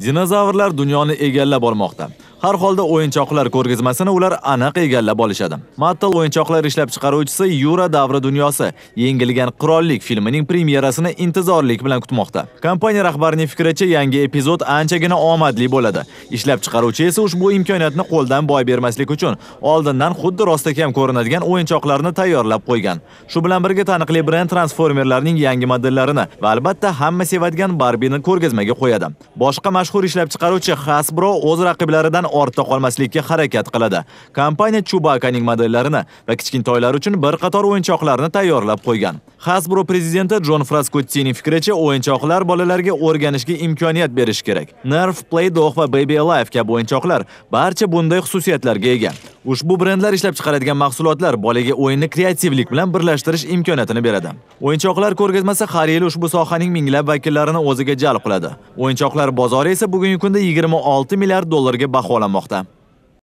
Dinozavrlar dunyoni egallab olmoqda. Har holda o'yinchoqlar ko'rgazmasini ular aniq egallab olishadi. Mattel o'yinchoqlar ishlab chiqaruvchisi Yura davri dunyosi yengilgan qirollik filmining premyerasini intizorlik bilan kutmoqda. Kompaniya rahbarining fikricha, yangi epizod anchagina omadli bo'ladi. Ishlab chiqaruvchi esa ushbu imkoniyatni qo'ldan boy bermaslik uchun oldindan xuddi rostakam ko'rinadigan o'yinchoqlarni tayyorlab qo'ygan. Shu bilan birga taniqli brend Transformerlarning yangi modellarini va albatta hamma sevadigan Barbini ko'rgazmaga qo'yadi. Boshqa mashhur ishlab chiqaruvchi Hasbro o'z raqiblaridan ortda qolmaslikka harakat qiladi. Kompaniya Chubakaning modellarini va kichkintoylar uchun bir qator o'yinchoqlarni tayyorlab qo'ygan. Hasbro prezidenti Jon Frascottining fikricha, o'yinchoqlar bolalarga o'rganishga imkoniyat berish kerak. Nerf Play Dog va Baby Alive kabi o'yinchoqlar barcha bunday xususiyatlarga ega. Ushbu brendlar ishlab chiqaradigan mahsulotlar bolaga o'yinni kreativlik bilan birlashtirish imkoniyatini beradi. O'yinchoqlar ko'rgazmasi har yili ushbu sohaning minglab vakillarini o'ziga jalb qiladi. O'yinchoqlar bozori esa bugungi kunda 26 milliard dollarga baholanmoqda